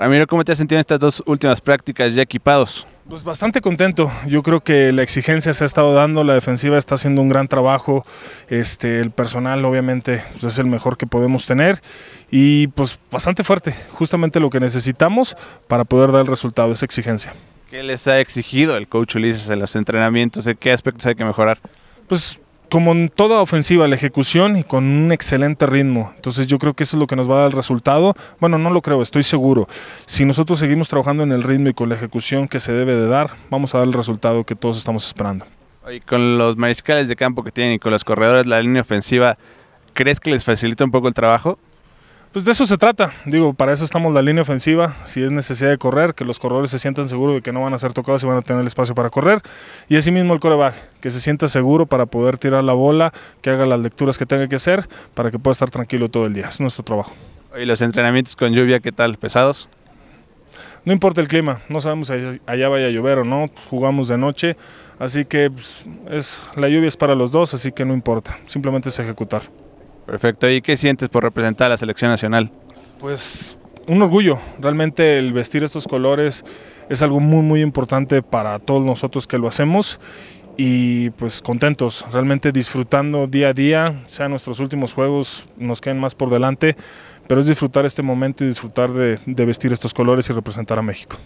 Ramiro, ¿cómo te has sentido estas dos últimas prácticas ya equipados? Pues bastante contento. Yo creo que la exigencia se ha estado dando, la defensiva está haciendo un gran trabajo, este, el personal obviamente pues, es el mejor que podemos tener y pues bastante fuerte, justamente lo que necesitamos para poder dar el resultado, esa exigencia. ¿Qué les ha exigido el coach Ulises en los entrenamientos? ¿En qué aspectos hay que mejorar? Pues como en toda ofensiva, la ejecución y con un excelente ritmo. Entonces yo creo que eso es lo que nos va a dar el resultado. Bueno, no lo creo, estoy seguro. Si nosotros seguimos trabajando en el ritmo y con la ejecución que se debe de dar, vamos a dar el resultado que todos estamos esperando. Y con los mariscales de campo que tienen y con los corredores, la línea ofensiva, ¿crees que les facilita un poco el trabajo? Pues de eso se trata, digo, para eso estamos la línea ofensiva, si es necesidad de correr, que los corredores se sientan seguros de que no van a ser tocados y van a tener el espacio para correr, y mismo el coreback, que se sienta seguro para poder tirar la bola, que haga las lecturas que tenga que hacer, para que pueda estar tranquilo todo el día, es nuestro trabajo. ¿Y los entrenamientos con lluvia qué tal? ¿Pesados? No importa el clima, no sabemos si allá vaya a llover o no, jugamos de noche, así que pues, es, la lluvia es para los dos, así que no importa, simplemente es ejecutar. Perfecto. ¿Y qué sientes por representar a la selección nacional? Pues un orgullo. Realmente el vestir estos colores es algo muy, muy importante para todos nosotros que lo hacemos. Y pues contentos, realmente disfrutando día a día, sean nuestros últimos juegos, nos queden más por delante, pero es disfrutar este momento y disfrutar de, de vestir estos colores y representar a México.